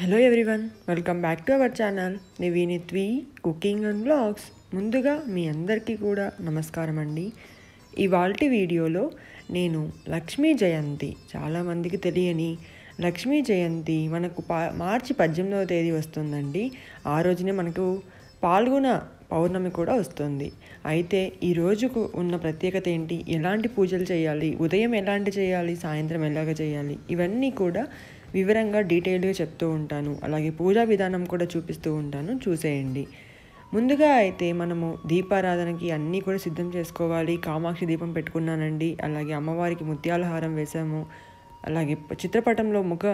hello everyone welcome back to our channel విని త్వీ cooking and blogs ముందుగా మీ అందరికీ కూడా నమస్కారం అండి ఇవాల్టి వీడియోలో నేను లక్ష్మీ జయంతి చాలామందికి తెలియని లక్ష్మీ జయంతి మనకు పా మార్చి పద్దెనిమిదవ తేదీ వస్తుందండి ఆ రోజునే మనకు పాల్గొన పౌర్ణమి కూడా వస్తుంది అయితే ఈ రోజుకు ఉన్న ప్రత్యేకత ఏంటి ఎలాంటి పూజలు చేయాలి ఉదయం ఎలాంటి చేయాలి సాయంత్రం ఎలాగ చేయాలి ఇవన్నీ కూడా వివరంగా డీటెయిల్గా చెప్తూ ఉంటాను అలాగే పూజా విధానం కూడా చూపిస్తూ ఉంటాను చూసేయండి ముందుగా అయితే మనము దీపారాధనకి అన్నీ కూడా సిద్ధం చేసుకోవాలి కామాక్షి దీపం పెట్టుకున్నానండి అలాగే అమ్మవారికి ముత్యాలహారం వేసాము అలాగే చిత్రపటంలో ముఖ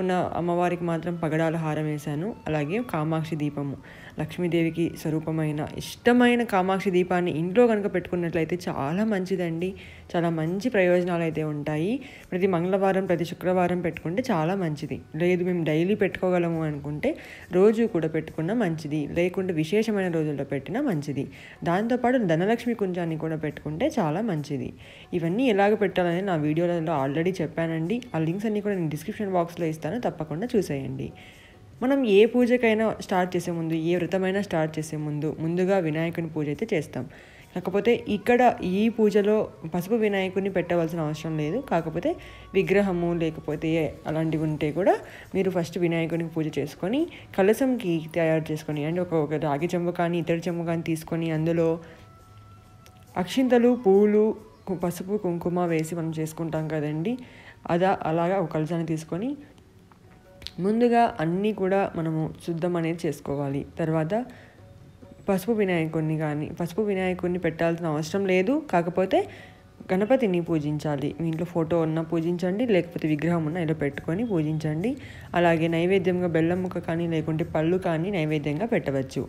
ఉన్న అమ్మవారికి మాత్రం పగడాలు హారం వేశాను అలాగే కామాక్షి దీపము లక్ష్మీదేవికి స్వరూపమైన ఇష్టమైన కామాక్షి దీపాన్ని ఇంట్లో కనుక పెట్టుకున్నట్లయితే చాలా మంచిదండి చాలా మంచి ప్రయోజనాలు అయితే ఉంటాయి ప్రతి మంగళవారం ప్రతి శుక్రవారం పెట్టుకుంటే చాలా మంచిది లేదు మేము డైలీ పెట్టుకోగలము అనుకుంటే రోజు కూడా పెట్టుకున్నా మంచిది లేకుంటే విశేషమైన రోజుల్లో పెట్టినా మంచిది దాంతోపాటు ధనలక్ష్మి కుంజాన్ని కూడా పెట్టుకుంటే చాలా మంచిది ఇవన్నీ ఎలాగ పెట్టాలని నా వీడియోలలో ఆల్రెడీ చెప్పానండి ఆ లింక్స్ అన్నీ కూడా నేను డిస్క్రిప్షన్ బాక్స్లో ఇస్తాను చెప్తాను తప్పకుండా చూసేయండి మనం ఏ పూజకైనా స్టార్ట్ చేసే ముందు ఏ వ్రతమైనా స్టార్ట్ చేసే ముందు ముందుగా వినాయకుని పూజ అయితే చేస్తాం కాకపోతే ఇక్కడ ఈ పూజలో పసుపు వినాయకుడిని పెట్టవలసిన అవసరం లేదు కాకపోతే విగ్రహము లేకపోతే అలాంటివి ఉంటే కూడా మీరు ఫస్ట్ వినాయకునికి పూజ చేసుకొని కలసంకి తయారు చేసుకొని అంటే ఒక ఒక రాగి చెంబు కానీ ఇతడి చెంబు కానీ తీసుకొని అందులో అక్షింతలు పూలు పసుపు కుంకుమ వేసి మనం చేసుకుంటాం కదండి అదా అలాగా ఒక కలసాన్ని తీసుకొని ముందుగా అన్నీ కూడా మనము శుద్ధం అనేది చేసుకోవాలి తర్వాత పసుపు వినాయకుడిని కానీ పసుపు వినాయకుడిని పెట్టాల్సిన అవసరం లేదు కాకపోతే గణపతిని పూజించాలి మీ ఇంట్లో ఫోటో ఉన్నా పూజించండి లేకపోతే విగ్రహం ఉన్నా ఇలా పెట్టుకొని పూజించండి అలాగే నైవేద్యంగా బెల్లం ముక్క కానీ లేకుంటే పళ్ళు కానీ నైవేద్యంగా పెట్టవచ్చు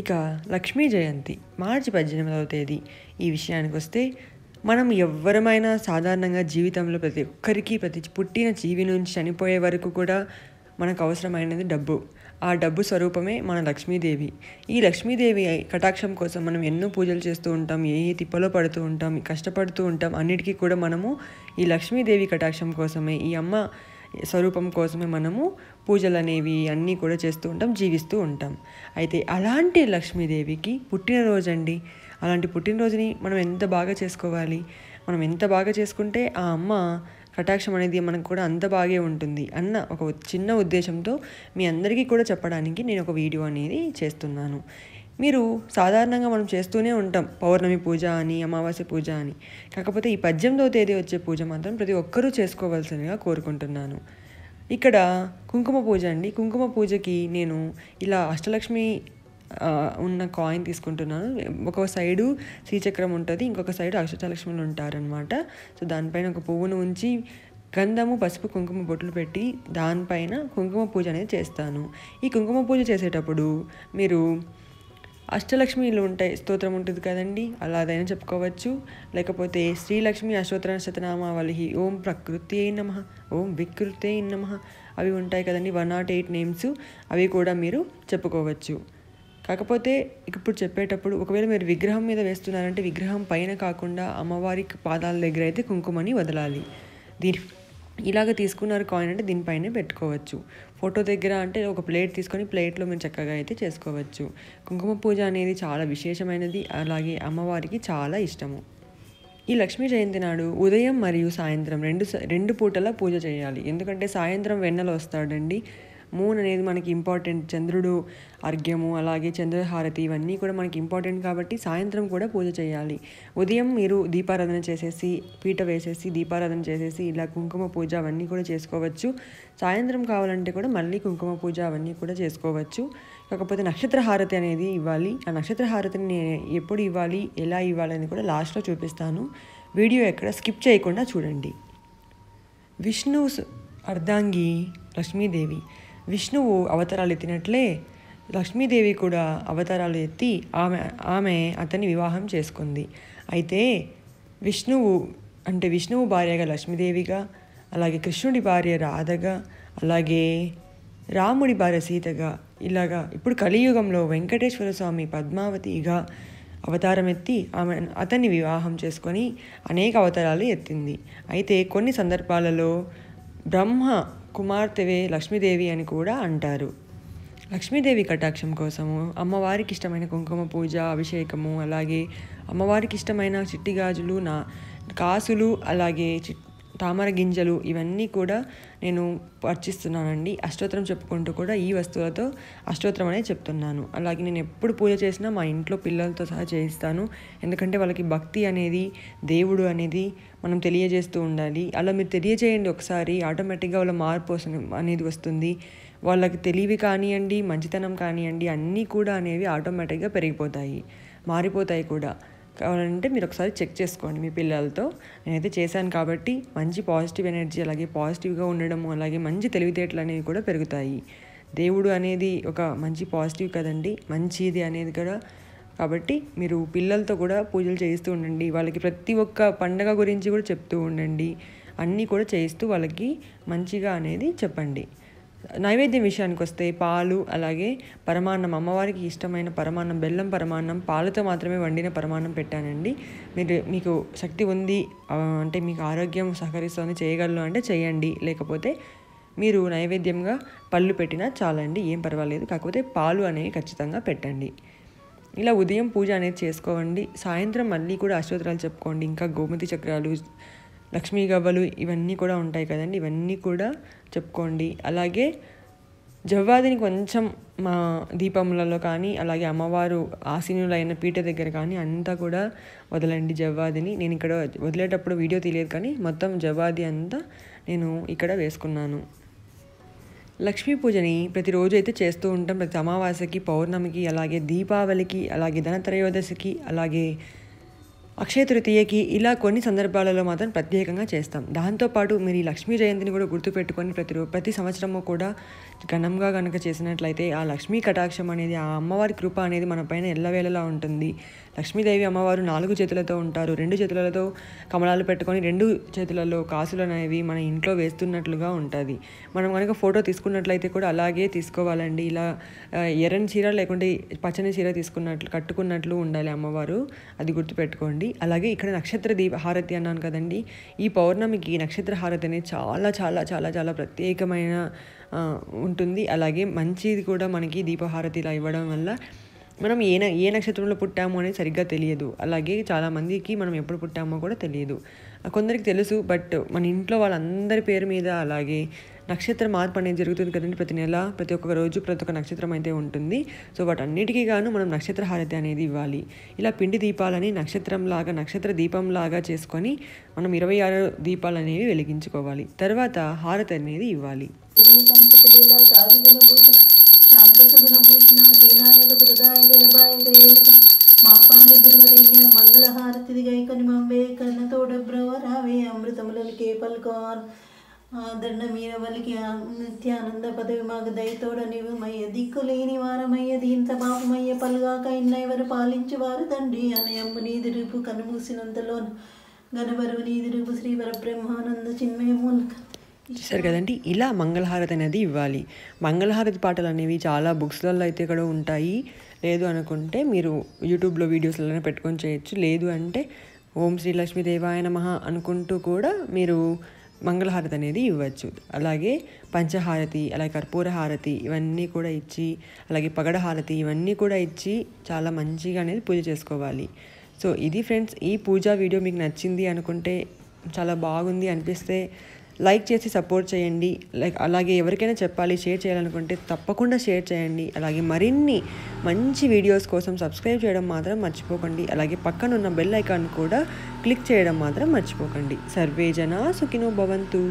ఇక లక్ష్మీ జయంతి మార్చి పద్దెనిమిదవ తేదీ ఈ విషయానికి వస్తే మనం ఎవ్వరమైనా సాధారణంగా జీవితంలో ప్రతి ఒక్కరికి ప్రతి పుట్టిన జీవి నుంచి చనిపోయే వరకు కూడా మనకు అవసరమైనది డబ్బు ఆ డబ్బు స్వరూపమే మన లక్ష్మీదేవి ఈ లక్ష్మీదేవి కటాక్షం కోసం మనం ఎన్నో పూజలు చేస్తూ ఉంటాం ఏ తిప్పలో పడుతూ ఉంటాం కష్టపడుతూ ఉంటాం అన్నిటికీ కూడా మనము ఈ లక్ష్మీదేవి కటాక్షం కోసమే ఈ అమ్మ స్వరూపం కోసమే మనము పూజలు అనేవి అన్నీ కూడా చేస్తూ ఉంటాం జీవిస్తూ ఉంటాం అయితే అలాంటి లక్ష్మీదేవికి పుట్టినరోజండి అలాంటి పుట్టినరోజుని మనం ఎంత బాగా చేసుకోవాలి మనం ఎంత బాగా చేసుకుంటే ఆ అమ్మ కటాక్షం అనేది మనకు కూడా అంత బాగే ఉంటుంది అన్న ఒక చిన్న ఉద్దేశంతో మీ అందరికీ కూడా చెప్పడానికి నేను ఒక వీడియో అనేది చేస్తున్నాను మీరు సాధారణంగా మనం చేస్తూనే ఉంటాం పౌర్ణమి పూజ అని అమావాస్య పూజ అని కాకపోతే ఈ పద్దెనిమిదవ తేదీ వచ్చే పూజ మాత్రం ప్రతి ఒక్కరూ చేసుకోవాల్సిందిగా కోరుకుంటున్నాను ఇక్కడ కుంకుమ పూజ అండి కుంకుమ పూజకి నేను ఇలా అష్టలక్ష్మి ఉన్న కాయిన్ తీసుకుంటున్నాను ఒక సైడు శ్రీచక్రం ఉంటుంది ఇంకొక సైడు అక్షతాలక్ష్ములు ఉంటారనమాట సో దానిపైన ఒక పువ్వును ఉంచి గంధము పసుపు కుంకుమ బొట్లు పెట్టి దానిపైన కుంకుమ పూజ అనేది చేస్తాను ఈ కుంకుమ పూజ చేసేటప్పుడు మీరు అష్టలక్ష్మిలు ఉంటాయి స్తోత్రం ఉంటుంది కదండి అలా అదైనా చెప్పుకోవచ్చు లేకపోతే శ్రీలక్ష్మి అష్టోత్తర శతనామావళి ఓం ప్రకృతి నమ ఓం అయి నమ అవి ఉంటాయి కదండి వన్ నాట్ ఎయిట్ నేమ్స్ అవి కూడా మీరు చెప్పుకోవచ్చు కాకపోతే ఇప్పుడు చెప్పేటప్పుడు ఒకవేళ మీరు విగ్రహం మీద వేస్తున్నారంటే విగ్రహం పైన కాకుండా అమ్మవారి పాదాల దగ్గర అయితే కుంకుమని వదలాలి దీని ఇలాగ తీసుకున్నారు కాయిన్ అంటే దీనిపైనే పెట్టుకోవచ్చు ఫోటో దగ్గర అంటే ఒక ప్లేట్ తీసుకొని ప్లేట్లో మీరు చక్కగా అయితే చేసుకోవచ్చు కుంకుమ పూజ అనేది చాలా విశేషమైనది అలాగే అమ్మవారికి చాలా ఇష్టము ఈ లక్ష్మీ జయంతి నాడు ఉదయం మరియు సాయంత్రం రెండు రెండు పూటలా పూజ చేయాలి ఎందుకంటే సాయంత్రం వెన్నెలు వస్తాడండి మూన్ అనేది మనకి ఇంపార్టెంట్ చంద్రుడు అర్ఘ్యము అలాగే చంద్రహారతి ఇవన్నీ కూడా మనకి ఇంపార్టెంట్ కాబట్టి సాయంత్రం కూడా పూజ చేయాలి ఉదయం మీరు దీపారాధన చేసేసి పీట వేసేసి దీపారాధన చేసేసి ఇలా కుంకుమ పూజ అవన్నీ కూడా చేసుకోవచ్చు సాయంత్రం కావాలంటే కూడా మళ్ళీ కుంకుమ పూజ అవన్నీ కూడా చేసుకోవచ్చు కాకపోతే నక్షత్ర హారతి అనేది ఇవ్వాలి ఆ నక్షత్ర హారతిని నేను ఎప్పుడు ఇవ్వాలి ఎలా ఇవ్వాలి అని కూడా లాస్ట్లో చూపిస్తాను వీడియో ఎక్కడ స్కిప్ చేయకుండా చూడండి విష్ణు అర్ధాంగి లక్ష్మీదేవి విష్ణువు అవతారాలు ఎత్తినట్లే లక్ష్మీదేవి కూడా అవతారాలు ఎత్తి ఆమె ఆమె అతన్ని వివాహం చేసుకుంది అయితే విష్ణువు అంటే విష్ణువు భార్యగా లక్ష్మీదేవిగా అలాగే కృష్ణుడి భార్య రాధగా అలాగే రాముడి భార్య సీతగా ఇలాగా ఇప్పుడు కలియుగంలో వెంకటేశ్వర స్వామి పద్మావతిగా అవతారం ఎత్తి ఆమె అతన్ని వివాహం చేసుకొని అనేక అవతారాలు ఎత్తింది అయితే కొన్ని సందర్భాలలో బ్రహ్మ కుమార్తెవే లక్ష్మీదేవి అని కూడా అంటారు లక్ష్మీదేవి కటాక్షం కోసము అమ్మవారికి ఇష్టమైన కుంకుమ పూజ అభిషేకము అలాగే అమ్మవారికి ఇష్టమైన చిట్టి గాజులు నా కాసులు అలాగే తామర గింజలు ఇవన్నీ కూడా నేను పర్చిస్తున్నానండి అష్టోత్తరం చెప్పుకుంటూ కూడా ఈ వస్తువులతో అష్టోత్తరం అనేది చెప్తున్నాను అలాగే నేను ఎప్పుడు పూజ చేసినా మా ఇంట్లో పిల్లలతో సహా చేయిస్తాను ఎందుకంటే వాళ్ళకి భక్తి అనేది దేవుడు అనేది మనం తెలియజేస్తూ ఉండాలి అలా మీరు తెలియజేయండి ఒకసారి ఆటోమేటిక్గా వాళ్ళ మార్పు అనేది వస్తుంది వాళ్ళకి తెలివి కానివ్వండి మంచితనం కానివ్వండి అన్నీ కూడా అనేవి ఆటోమేటిక్గా పెరిగిపోతాయి మారిపోతాయి కూడా కావాలంటే మీరు ఒకసారి చెక్ చేసుకోండి మీ పిల్లలతో నేనైతే చేశాను కాబట్టి మంచి పాజిటివ్ ఎనర్జీ అలాగే పాజిటివ్గా ఉండడం అలాగే మంచి తెలివితేటలు అనేవి కూడా పెరుగుతాయి దేవుడు అనేది ఒక మంచి పాజిటివ్ కదండి మంచిది అనేది కూడా కాబట్టి మీరు పిల్లలతో కూడా పూజలు చేయిస్తూ ఉండండి వాళ్ళకి ప్రతి ఒక్క పండగ గురించి కూడా చెప్తూ ఉండండి అన్నీ కూడా చేయిస్తూ వాళ్ళకి మంచిగా అనేది చెప్పండి నైవేద్యం విషయానికి వస్తే పాలు అలాగే పరమాన్నం అమ్మవారికి ఇష్టమైన పరమాన్నం బెల్లం పరమాన్నం పాలతో మాత్రమే వండిన పరమాన్నం పెట్టానండి మీరు మీకు శక్తి ఉంది అంటే మీకు ఆరోగ్యం సహకరిస్తుంది చేయగలరు అంటే చేయండి లేకపోతే మీరు నైవేద్యంగా పళ్ళు పెట్టినా చాలండి ఏం పర్వాలేదు కాకపోతే పాలు అనేవి ఖచ్చితంగా పెట్టండి ఇలా ఉదయం పూజ అనేది చేసుకోండి సాయంత్రం మళ్ళీ కూడా అశ్వత్రాలు చెప్పుకోండి ఇంకా గోమతి చక్రాలు లక్ష్మీ గవ్వలు ఇవన్నీ కూడా ఉంటాయి కదండి ఇవన్నీ కూడా చెప్పుకోండి అలాగే జవ్వాదిని కొంచెం మా దీపములలో కానీ అలాగే అమ్మవారు ఆసీనులైన పీట దగ్గర కానీ అంతా కూడా వదలండి జవ్వాదిని నేను ఇక్కడ వదిలేటప్పుడు వీడియో తెలియదు కానీ మొత్తం జవ్వాది అంతా నేను ఇక్కడ వేసుకున్నాను లక్ష్మీ పూజని ప్రతిరోజు అయితే చేస్తూ ఉంటాం ప్రతి అమావాస్యకి పౌర్ణమికి అలాగే దీపావళికి అలాగే ధనత్రయోదశికి అలాగే అక్షయ తృతీయకి ఇలా కొన్ని సందర్భాలలో మాత్రం ప్రత్యేకంగా చేస్తాం దాంతోపాటు మీరు ఈ లక్ష్మీ జయంతిని కూడా గుర్తుపెట్టుకొని ప్రతి ప్రతి సంవత్సరము కూడా ఘనంగా కనుక చేసినట్లయితే ఆ లక్ష్మీ కటాక్షం అనేది ఆ అమ్మవారి కృప అనేది మన పైన ఎల్లవేళలా ఉంటుంది లక్ష్మీదేవి అమ్మవారు నాలుగు చేతులతో ఉంటారు రెండు చేతులతో కమలాలు పెట్టుకొని రెండు చేతులలో కాసులు అనేవి మన ఇంట్లో వేస్తున్నట్లుగా ఉంటుంది మనం కనుక ఫోటో తీసుకున్నట్లయితే కూడా అలాగే తీసుకోవాలండి ఇలా ఎర్రని చీర లేకుంటే పచ్చని చీర తీసుకున్నట్లు కట్టుకున్నట్లు ఉండాలి అమ్మవారు అది గుర్తుపెట్టుకోండి చేయండి అలాగే ఇక్కడ నక్షత్ర దీప హారతి అన్నాను కదండి ఈ పౌర్ణమికి నక్షత్ర హారతి అనేది చాలా చాలా చాలా చాలా ప్రత్యేకమైన ఉంటుంది అలాగే మంచిది కూడా మనకి దీపహారతి ఇలా ఇవ్వడం వల్ల మనం ఏ ఏ నక్షత్రంలో పుట్టాము అనేది సరిగ్గా తెలియదు అలాగే చాలామందికి మనం ఎప్పుడు పుట్టామో కూడా తెలియదు కొందరికి తెలుసు బట్ మన ఇంట్లో వాళ్ళందరి పేరు మీద అలాగే నక్షత్ర మార్పు అనేది జరుగుతుంది కదండి ప్రతి నెల ప్రతి ఒక్క రోజు ప్రతి ఒక్క నక్షత్రం అయితే ఉంటుంది సో వాటన్నిటికీ గాను మనం నక్షత్ర హారతి అనేది ఇవ్వాలి ఇలా పిండి దీపాలని నక్షత్రం లాగా నక్షత్ర దీపం లాగా చేసుకొని మనం ఇరవై ఆరు దీపాలు అనేవి వెలిగించుకోవాలి తర్వాత హారతి అనేది ఇవ్వాలి శాంత సుగుణభూషణ దండ నిత్య నిత్యానంద పదవి మాకు దయతోడ నీవు మయ్య దిక్కు లేని వారమయ్య దీంత పాపమయ్య పలుగాక పాలించి వారు తండ్రి అమ్ము నీది రూపు కనుమూసినంతలో గణపరువు నీది రూపు శ్రీ వరబ్రహ్మానంద చిన్మయమూలక సరే కదండి ఇలా మంగళహారతి అనేది ఇవ్వాలి మంగళహారతి పాటలు అనేవి చాలా బుక్స్లలో అయితే కూడా ఉంటాయి లేదు అనుకుంటే మీరు యూట్యూబ్లో వీడియోస్లోనే పెట్టుకొని చేయొచ్చు లేదు అంటే ఓం శ్రీ లక్ష్మీదేవాయ నమ అనుకుంటూ కూడా మీరు మంగళహారతి అనేది ఇవ్వచ్చు అలాగే పంచహారతి అలాగే కర్పూర హారతి ఇవన్నీ కూడా ఇచ్చి అలాగే పగడ హారతి ఇవన్నీ కూడా ఇచ్చి చాలా మంచిగా అనేది పూజ చేసుకోవాలి సో ఇది ఫ్రెండ్స్ ఈ పూజా వీడియో మీకు నచ్చింది అనుకుంటే చాలా బాగుంది అనిపిస్తే లైక్ చేసి సపోర్ట్ చేయండి లైక్ అలాగే ఎవరికైనా చెప్పాలి షేర్ చేయాలనుకుంటే తప్పకుండా షేర్ చేయండి అలాగే మరిన్ని మంచి వీడియోస్ కోసం సబ్స్క్రైబ్ చేయడం మాత్రం మర్చిపోకండి అలాగే పక్కన ఉన్న బెల్ ఐకాన్ కూడా క్లిక్ చేయడం మాత్రం మర్చిపోకండి సర్వే జనా సుఖినో భవంతు